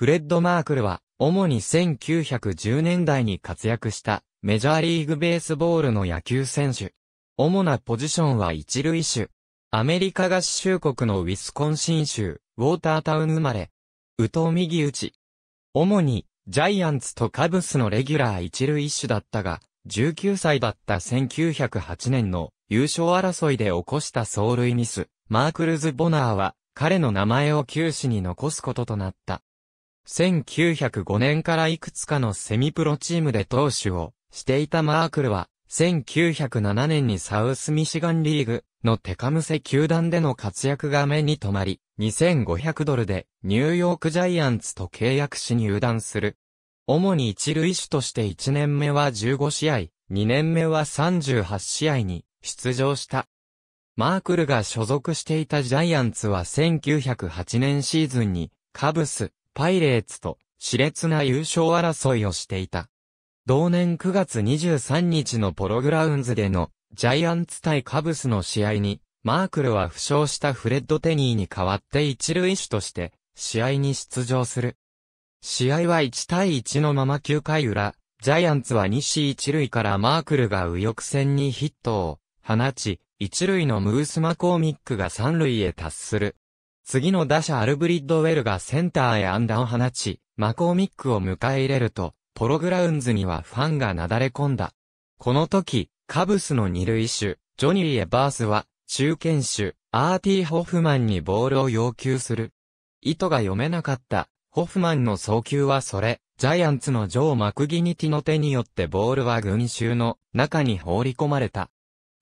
フレッド・マークルは、主に1910年代に活躍したメジャーリーグベースボールの野球選手。主なポジションは一塁手。アメリカ合衆国のウィスコンシン州、ウォータータウン生まれ。宇藤右打ち。主に、ジャイアンツとカブスのレギュラー一塁手だったが、19歳だった1908年の優勝争いで起こした走塁ミス、マークルズ・ボナーは、彼の名前を九史に残すこととなった。1905年からいくつかのセミプロチームで投手をしていたマークルは、1907年にサウスミシガンリーグのテカムセ球団での活躍が目に留まり、2500ドルでニューヨークジャイアンツと契約し入団する。主に一塁手として1年目は15試合、2年目は38試合に出場した。マークルが所属していたジャイアンツは1908年シーズンにカブス、パイレーツと熾烈な優勝争いをしていた。同年9月23日のポログラウンズでのジャイアンツ対カブスの試合に、マークルは負傷したフレッド・テニーに代わって一塁手として試合に出場する。試合は1対1のまま9回裏、ジャイアンツは西一塁からマークルが右翼戦にヒットを放ち、一塁のムース・マコーミックが三塁へ達する。次の打者アルブリッドウェルがセンターへアンダーを放ち、マコーミックを迎え入れると、ポログラウンズにはファンがなだれ込んだ。この時、カブスの二塁手、ジョニー・エバースは、中堅手、アーティー・ホフマンにボールを要求する。意図が読めなかった、ホフマンの送球はそれ、ジャイアンツのジョー・マクギニティの手によってボールは群衆の中に放り込まれた。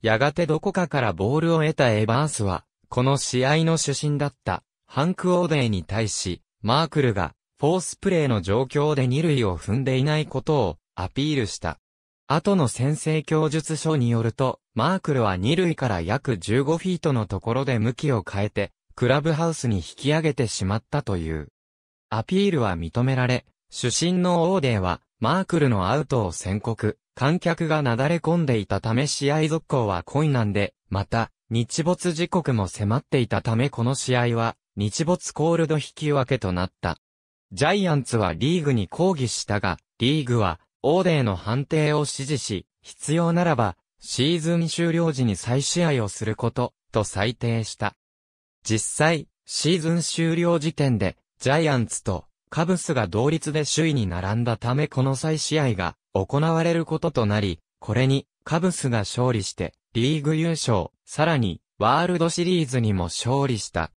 やがてどこかからボールを得たエバースは、この試合の主審だった、ハンク・オーデイに対し、マークルが、フォースプレーの状況で二塁を踏んでいないことを、アピールした。後の先制供述書によると、マークルは二塁から約15フィートのところで向きを変えて、クラブハウスに引き上げてしまったという。アピールは認められ、主審のオーデーは、マークルのアウトを宣告、観客がなだれ込んでいたため試合続行は困難で、また、日没時刻も迫っていたためこの試合は、日没コールド引き分けとなった。ジャイアンツはリーグに抗議したが、リーグは、オーデーの判定を支持し、必要ならば、シーズン終了時に再試合をすること、と裁定した。実際、シーズン終了時点で、ジャイアンツとカブスが同率で首位に並んだためこの再試合が行われることとなり、これにカブスが勝利して、リーグ優勝、さらに、ワールドシリーズにも勝利した。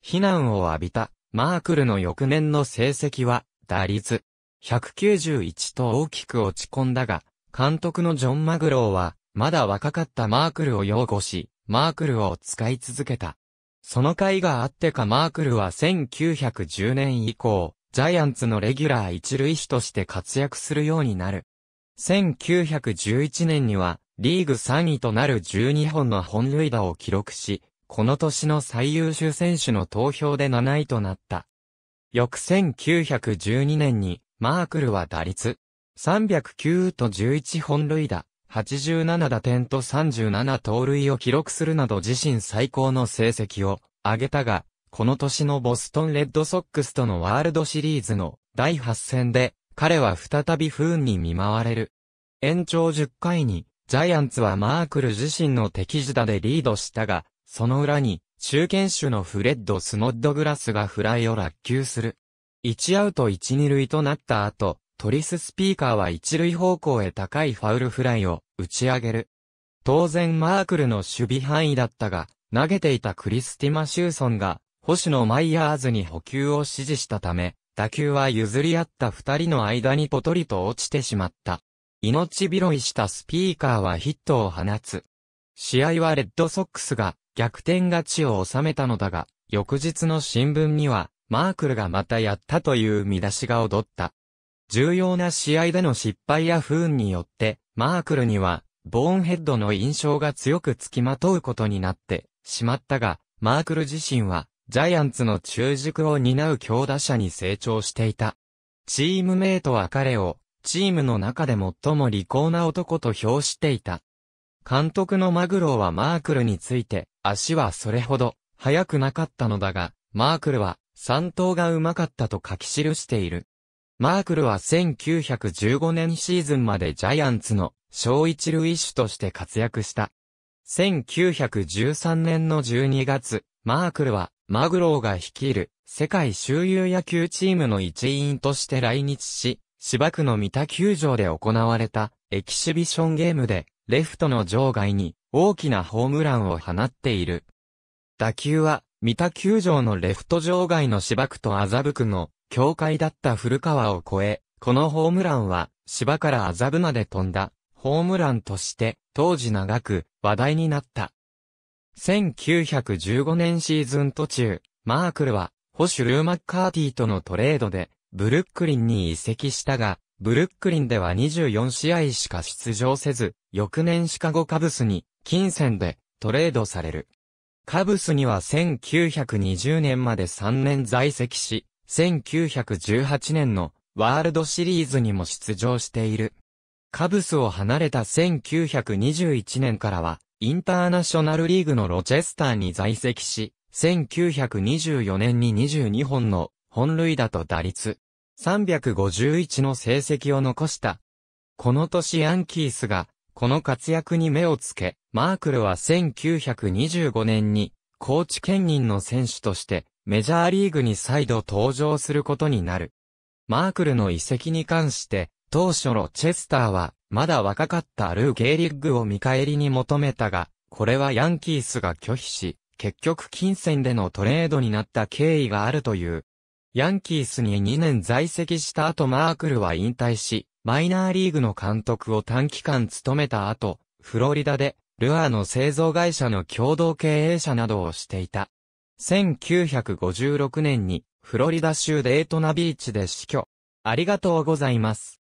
非難を浴びた、マークルの翌年の成績は、打率、191と大きく落ち込んだが、監督のジョン・マグローは、まだ若かったマークルを擁護し、マークルを使い続けた。その甲斐があってかマークルは1910年以降、ジャイアンツのレギュラー一塁手として活躍するようになる。1911年には、リーグ3位となる12本の本塁打を記録し、この年の最優秀選手の投票で7位となった。翌1912年に、マークルは打率、309と11本塁打、87打点と37盗塁を記録するなど自身最高の成績を上げたが、この年のボストンレッドソックスとのワールドシリーズの第8戦で彼は再び不運に見舞われる。延長10回に、ジャイアンツはマークル自身の敵地打でリードしたが、その裏に、中堅手のフレッド・スノッドグラスがフライを落球する。1アウト1、2塁となった後、トリス・スピーカーは1塁方向へ高いファウルフライを打ち上げる。当然マークルの守備範囲だったが、投げていたクリスティ・マシューソンが、星野マイヤーズに補給を指示したため、打球は譲り合った二人の間にポトリと落ちてしまった。命拾いしたスピーカーはヒットを放つ。試合はレッドソックスが逆転勝ちを収めたのだが、翌日の新聞には、マークルがまたやったという見出しが踊った。重要な試合での失敗や不運によって、マークルには、ボーンヘッドの印象が強くつきまとうことになってしまったが、マークル自身は、ジャイアンツの中軸を担う強打者に成長していた。チームメイトは彼を、チームの中で最も利口な男と評していた。監督のマグローはマークルについて、足はそれほど、速くなかったのだが、マークルは、三頭がうまかったと書き記している。マークルは1915年シーズンまでジャイアンツの小一塁手として活躍した。1913年の12月、マークルはマグローが率いる世界周遊野球チームの一員として来日し、芝区の三田球場で行われたエキシビションゲームで、レフトの場外に大きなホームランを放っている。打球は、三田球場のレフト場外の芝区と麻布区の境界だった古川を越え、このホームランは芝から麻布まで飛んだホームランとして当時長く話題になった。1915年シーズン途中、マークルは、保守ルー・マッカーティとのトレードで、ブルックリンに移籍したが、ブルックリンでは24試合しか出場せず、翌年シカゴカブスに、金銭で、トレードされる。カブスには1920年まで3年在籍し、1918年のワールドシリーズにも出場している。カブスを離れた1921年からは、インターナショナルリーグのロチェスターに在籍し、1924年に22本の本塁打と打率351の成績を残した。この年ヤンキースがこの活躍に目をつけ、マークルは1925年に高知県人の選手としてメジャーリーグに再度登場することになる。マークルの移籍に関して、当初ロチェスターはまだ若かったルー・ゲーリッグを見返りに求めたが、これはヤンキースが拒否し、結局金銭でのトレードになった経緯があるという。ヤンキースに2年在籍した後マークルは引退し、マイナーリーグの監督を短期間務めた後、フロリダで、ルアーの製造会社の共同経営者などをしていた。1956年に、フロリダ州デートナビーチで死去。ありがとうございます。